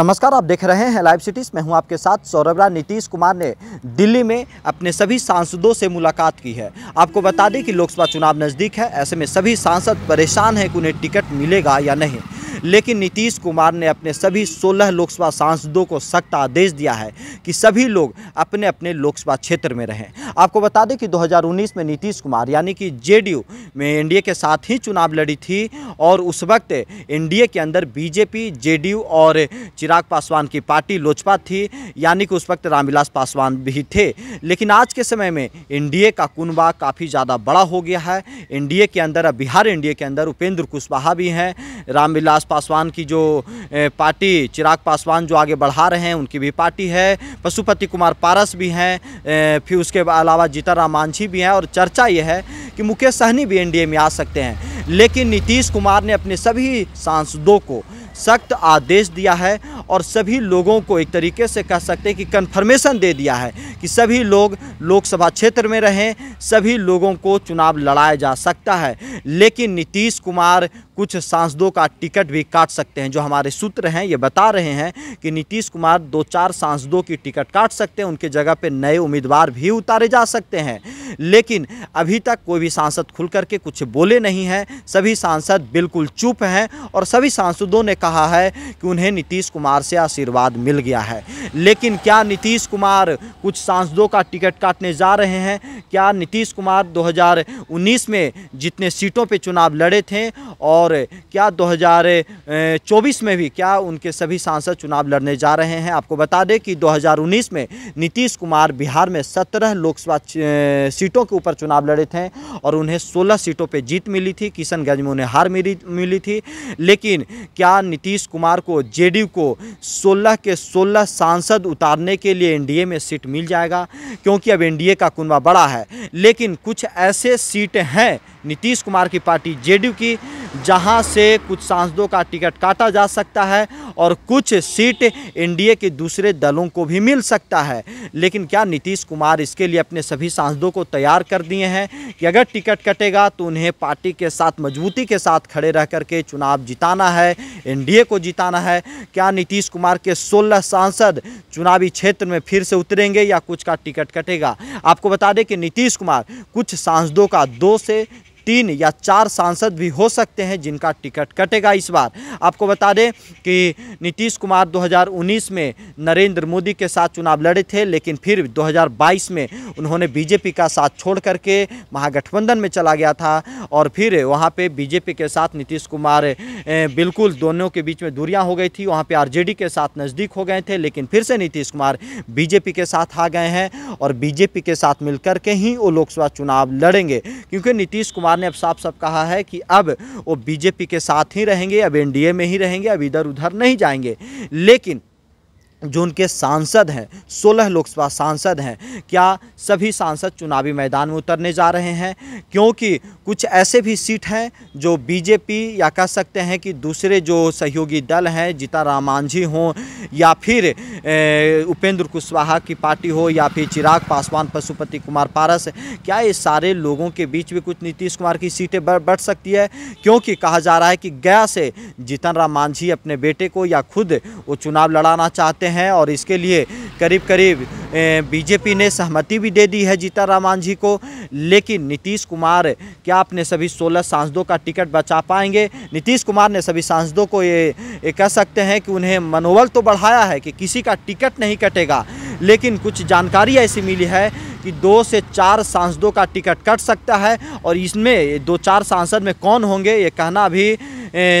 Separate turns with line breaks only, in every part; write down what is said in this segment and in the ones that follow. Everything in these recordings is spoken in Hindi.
नमस्कार आप देख रहे हैं लाइव सिटीज़ मैं हूं आपके साथ सौरभरा नीतीश कुमार ने दिल्ली में अपने सभी सांसदों से मुलाकात की है आपको बता दें कि लोकसभा चुनाव नज़दीक है ऐसे में सभी सांसद परेशान हैं कि उन्हें टिकट मिलेगा या नहीं लेकिन नीतीश कुमार ने अपने सभी सोलह लोकसभा सांसदों को सख्त आदेश दिया है कि सभी लोग अपने अपने लोकसभा क्षेत्र में रहें आपको बता दें कि 2019 में नीतीश कुमार यानी कि जेडीयू में एनडीए के साथ ही चुनाव लड़ी थी और उस वक्त एनडीए के अंदर बीजेपी जे और चिराग पासवान की पार्टी लोजपा थी यानी कि उस वक्त रामविलास पासवान भी थे लेकिन आज के समय में एनडीए का कुनबा काफ़ी ज़्यादा बड़ा हो गया है एनडीए के अंदर अब बिहार एनडीए के अंदर उपेंद्र कुशवाहा भी हैं रामविलास पासवान की जो पार्टी चिराग पासवान जो आगे बढ़ा रहे हैं उनकी भी पार्टी है पशुपति कुमार पारस भी हैं फिर उसके अलावा जीतन मांझी भी हैं और चर्चा यह है कि मुकेश सहनी भी एनडीए में आ सकते हैं लेकिन नीतीश कुमार ने अपने सभी सांसदों को सख्त आदेश दिया है और सभी लोगों को एक तरीके से कह सकते हैं कि कन्फर्मेशन दे दिया है कि सभी लोग लोकसभा क्षेत्र में रहें सभी लोगों को चुनाव लड़ाया जा सकता है लेकिन नीतीश कुमार कुछ सांसदों का टिकट भी काट सकते हैं जो हमारे सूत्र हैं ये बता रहे हैं कि नीतीश कुमार दो चार सांसदों की टिकट काट सकते हैं उनके जगह पे नए उम्मीदवार भी उतारे जा सकते हैं लेकिन अभी तक कोई भी सांसद खुल करके कुछ बोले नहीं हैं सभी सांसद बिल्कुल चुप हैं और सभी सांसदों ने कहा है कि उन्हें नीतीश कुमार सरकार से आशीर्वाद मिल गया है लेकिन क्या नीतीश कुमार कुछ सांसदों का टिकट काटने जा रहे हैं क्या नीतीश कुमार 2019 में जितने सीटों पे चुनाव लड़े थे और क्या 2024 में भी क्या उनके सभी सांसद चुनाव लड़ने जा रहे हैं आपको बता दें कि 2019 में नीतीश कुमार बिहार में 17 लोकसभा सीटों के ऊपर चुनाव लड़े थे और उन्हें 16 सीटों पर जीत मिली थी किशनगंज में उन्हें हार मिली मिली थी लेकिन क्या नीतीश कुमार को जेडीयू को सोलह के सोलह सांसद उतारने के लिए एनडीए में सीट मिल जाएगा क्योंकि अब एनडीए का कुनबा बड़ा है लेकिन कुछ ऐसे सीट हैं नीतीश कुमार की पार्टी जेडीयू की जहां से कुछ सांसदों का टिकट काटा जा सकता है और कुछ सीट एनडीए के दूसरे दलों को भी मिल सकता है लेकिन क्या नीतीश कुमार इसके लिए अपने सभी सांसदों को तैयार कर दिए हैं कि अगर टिकट कटेगा तो उन्हें पार्टी के साथ मजबूती के साथ खड़े रह करके चुनाव जिताना है एनडीए को जिताना है क्या नीतीश कुमार के सोलह सांसद चुनावी क्षेत्र में फिर से उतरेंगे या कुछ का टिकट कटेगा आपको बता दें कि नीतीश कुमार कुछ सांसदों का दो से तीन या चार सांसद भी हो सकते हैं जिनका टिकट कटेगा इस बार आपको बता दें कि नीतीश कुमार 2019 में नरेंद्र मोदी के साथ चुनाव लड़े थे लेकिन फिर 2022 में उन्होंने बीजेपी का साथ छोड़ करके महागठबंधन में चला गया था और फिर वहाँ पे बीजेपी के साथ नीतीश कुमार बिल्कुल दोनों के बीच में दूरियाँ हो गई थी वहाँ पर आर के साथ नज़दीक हो गए थे लेकिन फिर से नीतीश कुमार बीजेपी के साथ आ गए हैं और बीजेपी के साथ मिलकर के ही वो लोकसभा चुनाव लड़ेंगे क्योंकि नीतीश कुमार ने अब साफ साफ कहा है कि अब वो बीजेपी के साथ ही रहेंगे अब एनडीए में ही रहेंगे अब इधर उधर नहीं जाएंगे लेकिन जो उनके सांसद हैं सोलह लोकसभा सांसद हैं क्या सभी सांसद चुनावी मैदान में उतरने जा रहे हैं क्योंकि कुछ ऐसे भी सीट हैं जो बीजेपी या कह सकते हैं कि दूसरे जो सहयोगी दल हैं जीता रामांझी हों या फिर उपेंद्र कुशवाहा की पार्टी हो या फिर चिराग पासवान पशुपति कुमार पारस क्या ये सारे लोगों के बीच भी कुछ नीतीश कुमार की सीटें बढ़ सकती है क्योंकि कहा जा रहा है कि गया से जीतन राम मांझी अपने बेटे को या खुद वो चुनाव लड़ाना चाहते हैं हैं और इसके लिए करीब करीब बीजेपी ने सहमति भी दे दी है जीतारामान जी को लेकिन नीतीश कुमार क्या अपने सभी 16 सांसदों का टिकट बचा पाएंगे नीतीश कुमार ने सभी सांसदों को ये, ये कह सकते हैं कि उन्हें मनोबल तो बढ़ाया है कि किसी का टिकट नहीं कटेगा लेकिन कुछ जानकारी ऐसी मिली है कि दो से चार सांसदों का टिकट कट सकता है और इसमें दो चार सांसद में कौन होंगे ये कहना अभी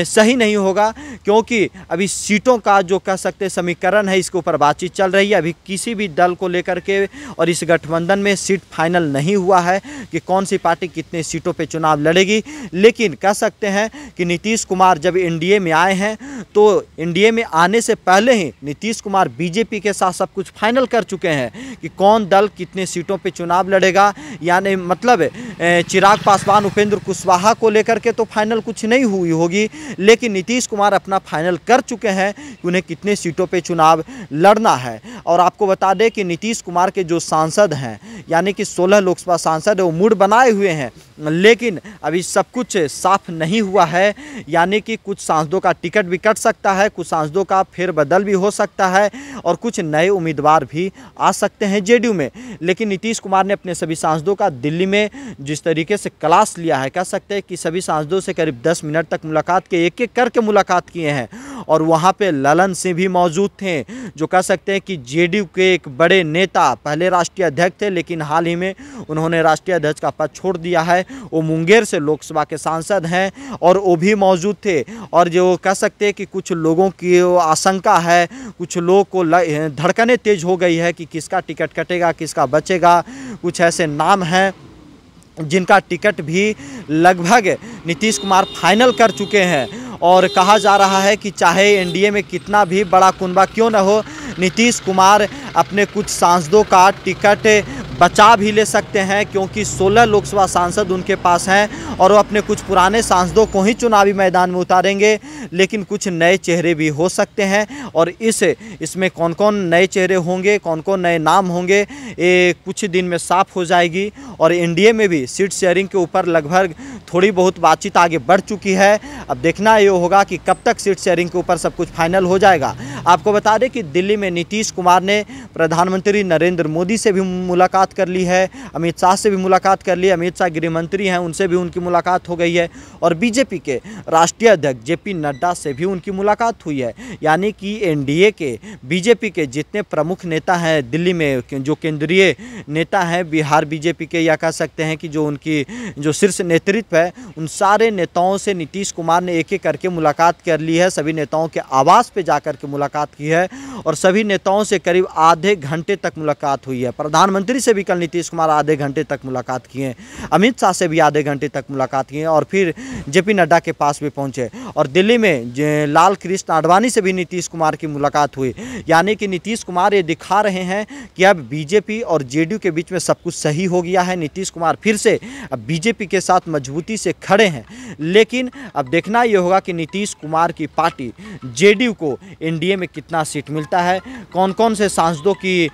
सही नहीं होगा क्योंकि अभी सीटों का जो कह सकते समीकरण है इसके ऊपर बातचीत चल रही है अभी किसी भी दल को लेकर के और इस गठबंधन में सीट फाइनल नहीं हुआ है कि कौन सी पार्टी कितने सीटों पे चुनाव लड़ेगी लेकिन कह सकते हैं कि नीतीश कुमार जब एनडीए में आए हैं तो एनडीए में आने से पहले ही नीतीश कुमार बीजेपी के साथ सब कुछ फाइनल कर चुके हैं कि कौन दल कितने सीट सीटों पे चुनाव लड़ेगा यानी मतलब चिराग पासवान उपेंद्र कुशवाहा को लेकर के तो फाइनल कुछ नहीं हुई होगी लेकिन नीतीश कुमार अपना फाइनल कर चुके हैं कि उन्हें कितने सीटों पर चुनाव लड़ना है और आपको बता दें कि नीतीश कुमार के जो सांसद हैं यानी कि सोलह लोकसभा सांसद वो मूड बनाए हुए हैं लेकिन अभी सब कुछ साफ नहीं हुआ है यानी कि कुछ सांसदों का टिकट भी कट सकता है कुछ सांसदों का फेरबदल भी हो सकता है और कुछ नए उम्मीदवार भी आ सकते हैं जेडीयू में लेकिन नीतीश कुमार ने अपने सभी सांसदों का दिल्ली में जिस तरीके से क्लास लिया है कह सकते हैं कि सभी सांसदों से करीब दस मिनट तक मुलाकात के एक एक करके मुलाकात किए हैं और वहाँ पे ललन सिंह भी मौजूद थे जो कह सकते हैं कि जेडीयू के एक बड़े नेता पहले राष्ट्रीय अध्यक्ष थे लेकिन हाल ही में उन्होंने राष्ट्रीय अध्यक्ष का पद छोड़ दिया है वो मुंगेर से लोकसभा के सांसद हैं और वो भी मौजूद थे और जो कह सकते हैं कि कुछ लोगों की आशंका है कुछ लोग को धड़कने तेज हो गई है कि किसका टिकट कटेगा किसका बचेगा कुछ ऐसे नाम हैं जिनका टिकट भी लगभग नीतीश कुमार फाइनल कर चुके हैं और कहा जा रहा है कि चाहे एनडीए में कितना भी बड़ा कुनबा क्यों न हो नीतीश कुमार अपने कुछ सांसदों का टिकट बचा भी ले सकते हैं क्योंकि 16 लोकसभा सांसद उनके पास हैं और वो अपने कुछ पुराने सांसदों को ही चुनावी मैदान में उतारेंगे लेकिन कुछ नए चेहरे भी हो सकते हैं और इस इसमें कौन कौन नए चेहरे होंगे कौन कौन नए नाम होंगे ये कुछ दिन में साफ हो जाएगी और एनडीए में भी सीट शेयरिंग के ऊपर लगभग थोड़ी बहुत बातचीत आगे बढ़ चुकी है अब देखना ये होगा कि कब तक सीट शेयरिंग के ऊपर सब कुछ फाइनल हो जाएगा आपको बता दें कि दिल्ली में नीतीश कुमार ने प्रधानमंत्री नरेंद्र मोदी से भी मुलाकात कर ली है अमित शाह से भी मुलाकात कर ली अमित शाह गृह मंत्री हैं उनसे भी उनकी मुलाकात हो गई है और बीजेपी के राष्ट्रीय अध्यक्ष जे नड्डा से भी उनकी मुलाकात हुई है यानी कि एन के बीजेपी के जितने प्रमुख नेता हैं दिल्ली में जो केंद्रीय नेता हैं बिहार बीजेपी के या कह सकते हैं कि जो उनकी जो शीर्ष नेतृत्व है उन सारे नेताओं से नीतीश कुमार ने एक एक करके मुलाकात कर ली है सभी नेताओं के आवास पर जाकर के मुलाकात की है और सभी नेताओं से करीब आधे घंटे तक मुलाकात हुई है प्रधानमंत्री से भी कल नीतीश कुमार आधे घंटे तक मुलाकात किए अमित शाह से भी आधे घंटे तक मुलाकात किए और फिर जेपी नड्डा के पास भी पहुंचे और दिल्ली में लाल कृष्ण आडवाणी से भी नीतीश कुमार की मुलाकात हुई यानी कि नीतीश कुमार ये दिखा रहे हैं कि अब बीजेपी और जेडीयू के बीच में सब कुछ सही हो गया है नीतीश कुमार फिर से अब बीजेपी के साथ मजबूत स्थिति से खड़े हैं लेकिन अब देखना ये होगा कि नीतीश कुमार की पार्टी जेडीयू को एनडीए में कितना सीट मिलता है कौन कौन से सांसदों की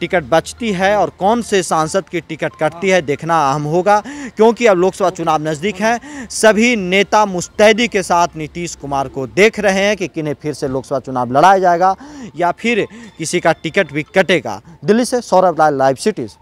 टिकट बचती है और कौन से सांसद की टिकट कटती है देखना अहम होगा क्योंकि अब लोकसभा चुनाव नज़दीक है सभी नेता मुस्तैदी के साथ नीतीश कुमार को देख रहे हैं कि किन्हें फिर से लोकसभा चुनाव लड़ाया जाएगा या फिर किसी का टिकट भी कटेगा दिल्ली से सौरभ लाल लाइव सिटीज़